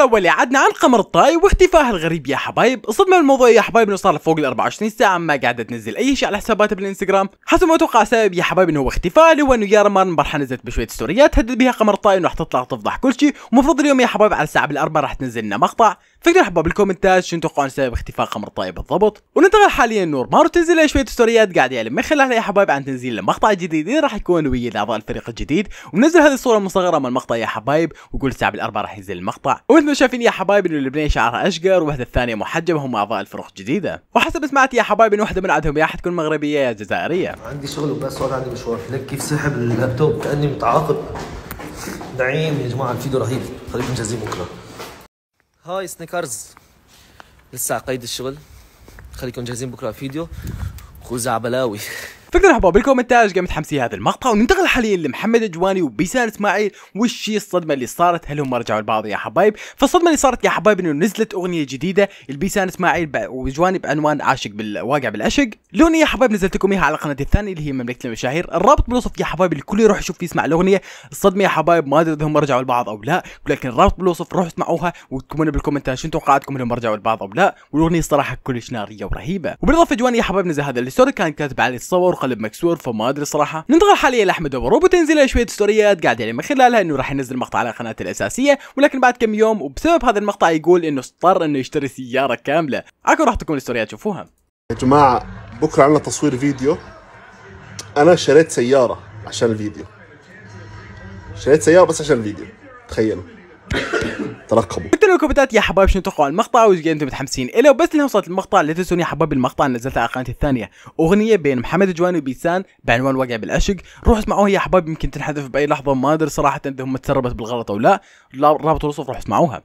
الاول عدنا عن قمر الطاي واختفاه الغريب يا حبايب صدمه الموضوع يا حبايب انه صار فوق ال 24 ساعه ما قاعده تنزل اي شيء على حساباتها بالانستغرام حسب ما اتوقع سبب يا حبايب انه هو اختفاء هو انه يارمان مرحه نزلت بشويه ستوريات هدد بها قمر الطاي انه راح تطلع تفضح كل شيء ومفروض اليوم يا حبايب على الساعه بالاربع راح تنزل لنا مقطع فكرة حبايب بالكومنتات شنو تتوقعون سبب اختفاء قمر الطاي بالضبط وننتقل حاليا نور مارو تنزل شويه ستوريات قاعد يعلم من خلالها يا حبايب عن تنزيل المقطع الجديد اللي راح يكون ويا اعضاء الفريق الجديد ونزل هذه الصوره المصغره من المقطع يا حبايب وقول الساعه بالاربع راح ينزل المقطع ومثل ما كلكم شايفين يا حبايبي انه البنيه شعرها اشقر ووحده الثانيه محجبه هم اعضاء الفرق الجديده وحسب سمعت يا حبايبي ان وحده من عندهم يا حتكون مغربيه يا جزائريه عندي شغل وبس وانا عندي مشوار لك كيف سحب اللابتوب كاني متعاقب دعيم يا جماعه الفيديو رهيب خليكم جاهزين بكره هاي سنيكرز لسه على قيد الشغل خليكم جاهزين بكره فيديو خزعبلاوي فاقترحوا بالكومنتات قامت تحمسي هذا المقطع وننتقل حاليا لمحمد الجواني وبيسان اسماعيل وش هي الصدمه اللي صارت هل هم رجعوا لبعض يا حبايب فالصدمه اللي صارت يا حبايب انه نزلت اغنيه جديده لبيسان اسماعيل وجواني بعنوان عاشق بالواقع بالعشق الاغنيه يا حبايب نزلت لكم اياها على قناتي الثانيه اللي هي مملكه المشاهير الرابط بالوصف يا حبايب الكل يروح يشوف يسمع الاغنيه الصدمه يا حبايب ما ادري اذا هم رجعوا لبعض او لا ولكن الرابط بالوصف روحوا اسمعوها لنا بالكومنتات شنو توقعاتكم انهم رجعوا لبعض او لا والاغنيه الصراحه كلش ناريه ورهيبه وبالاضافه جواني يا حبايب نزل هذا الستوري كان كاتب عليه الصور قلب مكسور فما ادري صراحه ننتقل حاليا لاحمد اوبر وبتنزل له شويه ستوريات قاعد يعني من خلالها انه راح ينزل مقطع على قناته الاساسيه ولكن بعد كم يوم وبسبب هذا المقطع يقول انه اضطر انه يشتري سياره كامله عكو راح تكون الستوريات شوفوها يا جماعه بكره عندنا تصوير فيديو انا شريت سياره عشان الفيديو شريت سياره بس عشان الفيديو تخيلوا ترقبوا قلت لكم بدات يا حباب شنو توقعوا المقطع وايش انتم متحمسين الا وبس لما وصلت المقطع لا تنسوني يا حباب المقطع اللي نزلته على قناتي الثانيه اغنيه بين محمد الجواني وبيسان بعنوان وقع بالعشق روح اسمعوها يا حباب يمكن تنحذف باي لحظه ما ادري صراحه اذا هم تسربت بالغلط او لا رابط الوصف روح اسمعوها